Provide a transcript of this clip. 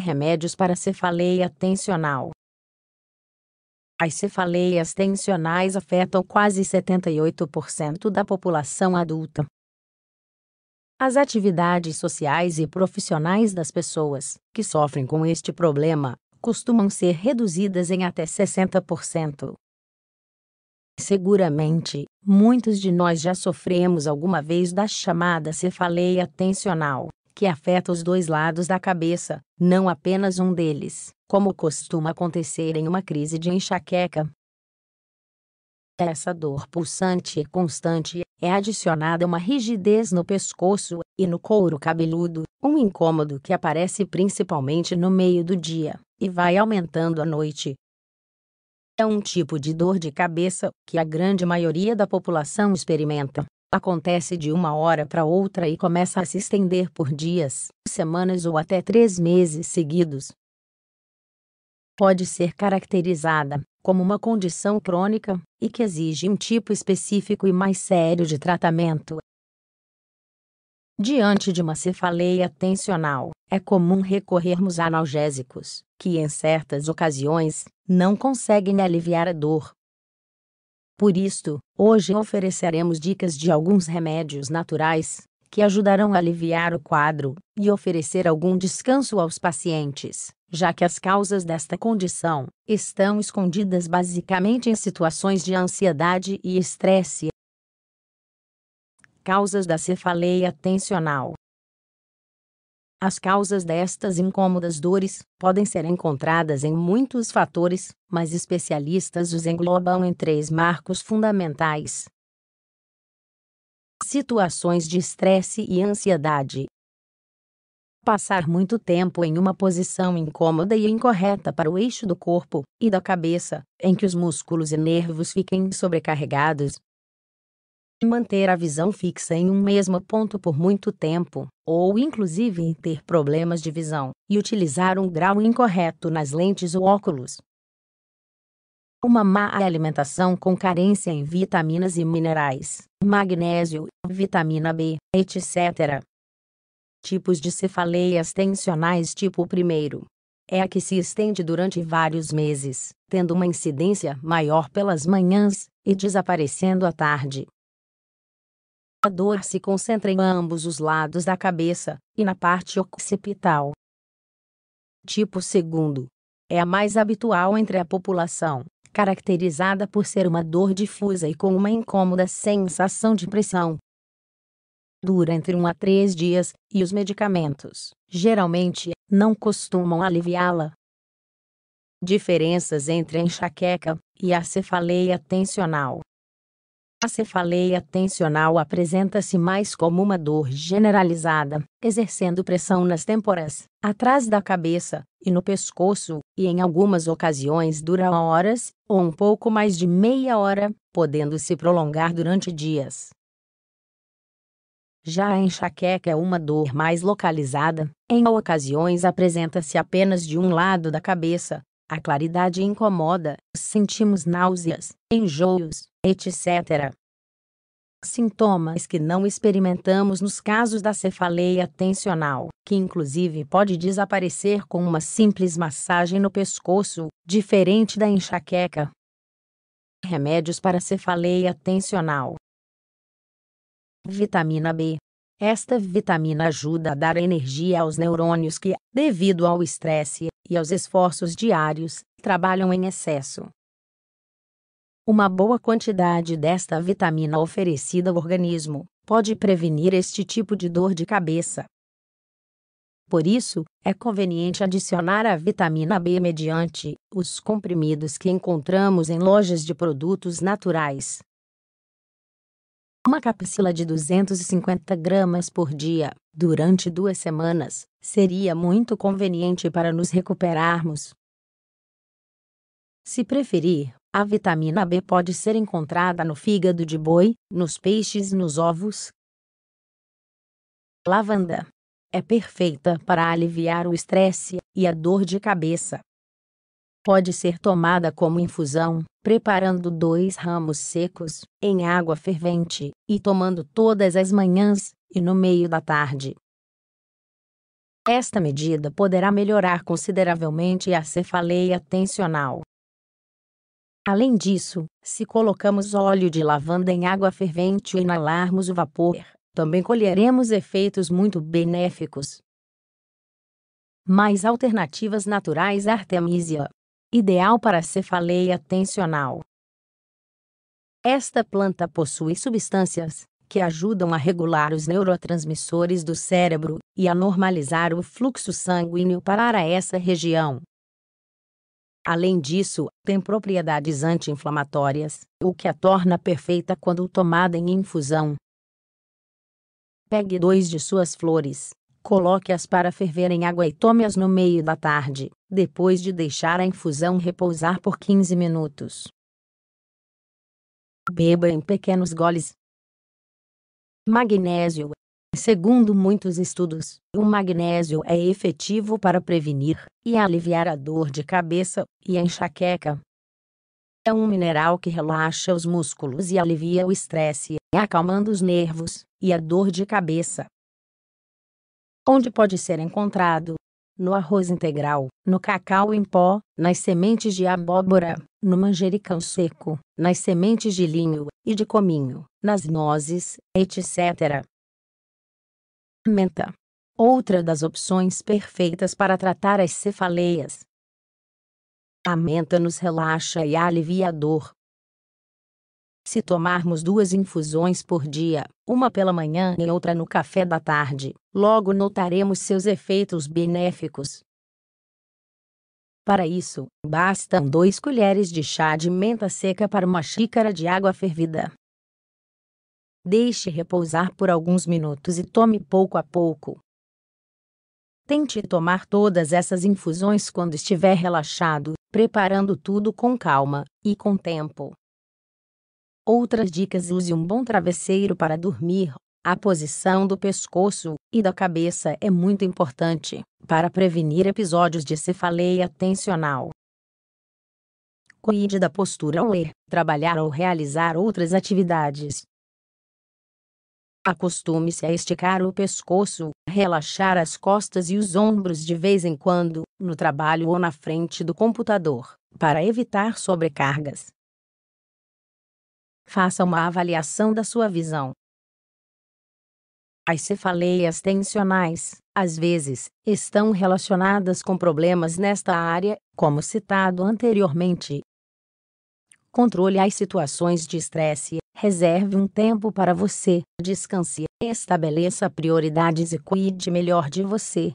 Remédios para cefaleia tensional. As cefaleias tensionais afetam quase 78% da população adulta. As atividades sociais e profissionais das pessoas que sofrem com este problema costumam ser reduzidas em até 60%. Seguramente, muitos de nós já sofremos alguma vez da chamada cefaleia tensional que afeta os dois lados da cabeça, não apenas um deles, como costuma acontecer em uma crise de enxaqueca. Essa dor pulsante e constante é adicionada uma rigidez no pescoço e no couro cabeludo, um incômodo que aparece principalmente no meio do dia e vai aumentando à noite. É um tipo de dor de cabeça que a grande maioria da população experimenta, acontece de uma hora para outra e começa a se estender por dias, semanas ou até três meses seguidos. Pode ser caracterizada como uma condição crônica e que exige um tipo específico e mais sério de tratamento. Diante de uma cefaleia tensional, é comum recorrermos a analgésicos, que em certas ocasiões não conseguem aliviar a dor, por isto, hoje ofereceremos dicas de alguns remédios naturais que ajudarão a aliviar o quadro e oferecer algum descanso aos pacientes, já que as causas desta condição estão escondidas basicamente em situações de ansiedade e estresse. Causas da cefaleia tensional as causas destas incômodas dores podem ser encontradas em muitos fatores, mas especialistas os englobam em três marcos fundamentais: situações de estresse e ansiedade. Passar muito tempo em uma posição incômoda e incorreta para o eixo do corpo e da cabeça, em que os músculos e nervos fiquem sobrecarregados, manter a visão fixa em um mesmo ponto por muito tempo, ou inclusive ter problemas de visão, e utilizar um grau incorreto nas lentes ou óculos. Uma má alimentação com carência em vitaminas e minerais, magnésio, vitamina B, etc. Tipos de cefaleias tensionais tipo 1 é a que se estende durante vários meses, tendo uma incidência maior pelas manhãs e desaparecendo à tarde. A dor se concentra em ambos os lados da cabeça e na parte occipital. Tipo segundo. É a mais habitual entre a população, caracterizada por ser uma dor difusa e com uma incômoda sensação de pressão. Dura entre 1 a 3 dias, e os medicamentos, geralmente, não costumam aliviá-la. Diferenças entre a enxaqueca e a cefaleia tensional. A cefaleia tensional apresenta-se mais como uma dor generalizada, exercendo pressão nas têmporas, atrás da cabeça e no pescoço, e em algumas ocasiões dura horas ou um pouco mais de meia hora, podendo se prolongar durante dias. Já a enxaqueca é uma dor mais localizada, em ocasiões apresenta-se apenas de um lado da cabeça. A claridade incomoda, sentimos náuseas, enjoos, etc. Sintomas que não experimentamos nos casos da cefaleia tensional, que inclusive pode desaparecer com uma simples massagem no pescoço, diferente da enxaqueca. Remédios para cefaleia tensional. Vitamina B. Esta vitamina ajuda a dar energia aos neurônios que, devido ao estresse e aos esforços diários, trabalham em excesso. Uma boa quantidade desta vitamina oferecida ao organismo pode prevenir este tipo de dor de cabeça. Por isso, é conveniente adicionar a vitamina B mediante os comprimidos que encontramos em lojas de produtos naturais. Uma cápsula de 250 gramas por dia, durante duas semanas, seria muito conveniente para nos recuperarmos. Se preferir, a vitamina B pode ser encontrada no fígado de boi, nos peixes e nos ovos. Lavanda é perfeita para aliviar o estresse e a dor de cabeça. Pode ser tomada como infusão, preparando dois ramos secos, em água fervente, e tomando todas as manhãs e no meio da tarde. Esta medida poderá melhorar consideravelmente a cefaleia tensional. Além disso, se colocamos óleo de lavanda em água fervente e inalarmos o vapor, também colheremos efeitos muito benéficos. Mais alternativas naturais Artemisia. Ideal para cefaleia tensional. Esta planta possui substâncias que ajudam a regular os neurotransmissores do cérebro e a normalizar o fluxo sanguíneo para essa região. Além disso, tem propriedades anti-inflamatórias, o que a torna perfeita quando tomada em infusão. Pegue dois de suas flores, coloque-as para ferver em água e tome-as no meio da tarde, depois de deixar a infusão repousar por 15 minutos. Beba em pequenos goles. Magnésio Segundo muitos estudos, o magnésio é efetivo para prevenir e aliviar a dor de cabeça e a enxaqueca. É um mineral que relaxa os músculos e alivia o estresse, acalmando os nervos e a dor de cabeça. Onde pode ser encontrado? No arroz integral, no cacau em pó, nas sementes de abóbora, no manjericão seco, nas sementes de linho e de cominho, nas nozes, etc. Menta. Outra das opções perfeitas para tratar as cefaleias. A menta nos relaxa e alivia a dor. Se tomarmos duas infusões por dia, uma pela manhã e outra no café da tarde, logo notaremos seus efeitos benéficos. Para isso, bastam 2 colheres de chá de menta seca para uma xícara de água fervida. Deixe repousar por alguns minutos e tome pouco a pouco. Tente tomar todas essas infusões quando estiver relaxado, preparando tudo com calma e com tempo. Outras dicas: use um bom travesseiro para dormir. A posição do pescoço e da cabeça é muito importante para prevenir episódios de cefaleia tensional. Cuide da postura ao ler, trabalhar ou realizar outras atividades. Acostume-se a esticar o pescoço, relaxar as costas e os ombros de vez em quando, no trabalho ou na frente do computador, para evitar sobrecargas. Faça uma avaliação da sua visão. As cefaleias tensionais, às vezes, estão relacionadas com problemas nesta área, como citado anteriormente. Controle as situações de estresse Reserve um tempo para você, descanse, estabeleça prioridades e cuide melhor de você.